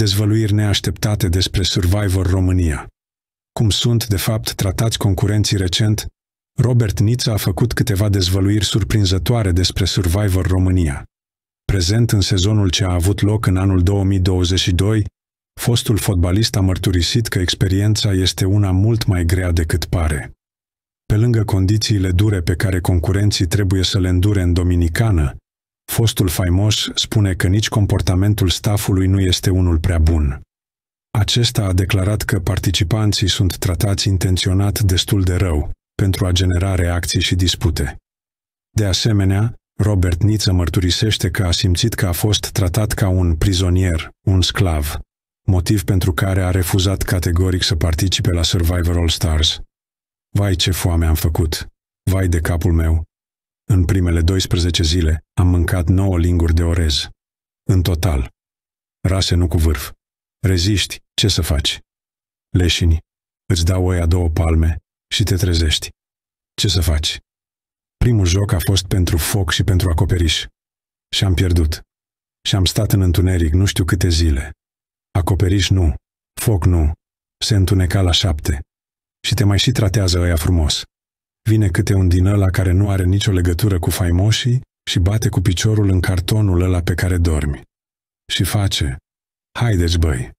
dezvăluiri neașteptate despre Survivor România. Cum sunt, de fapt, tratați concurenții recent, Robert Nița a făcut câteva dezvăluiri surprinzătoare despre Survivor România. Prezent în sezonul ce a avut loc în anul 2022, fostul fotbalist a mărturisit că experiența este una mult mai grea decât pare. Pe lângă condițiile dure pe care concurenții trebuie să le îndure în Dominicană, Fostul faimos spune că nici comportamentul stafului nu este unul prea bun. Acesta a declarat că participanții sunt tratați intenționat destul de rău pentru a genera reacții și dispute. De asemenea, Robert Niță mărturisește că a simțit că a fost tratat ca un prizonier, un sclav, motiv pentru care a refuzat categoric să participe la Survivor All Stars. Vai ce foame am făcut! Vai de capul meu! În primele 12 zile am mâncat 9 linguri de orez. În total. Rase nu cu vârf. Reziști, ce să faci? Leșini, îți dau oia două palme și te trezești. Ce să faci? Primul joc a fost pentru foc și pentru acoperiș. Și am pierdut. Și am stat în întuneric nu știu câte zile. Acoperiș nu, foc nu, se întuneca la șapte. Și te mai și tratează ăia frumos. Vine câte un din ăla care nu are nicio legătură cu faimoșii și bate cu piciorul în cartonul ăla pe care dormi. Și face, haideți băi,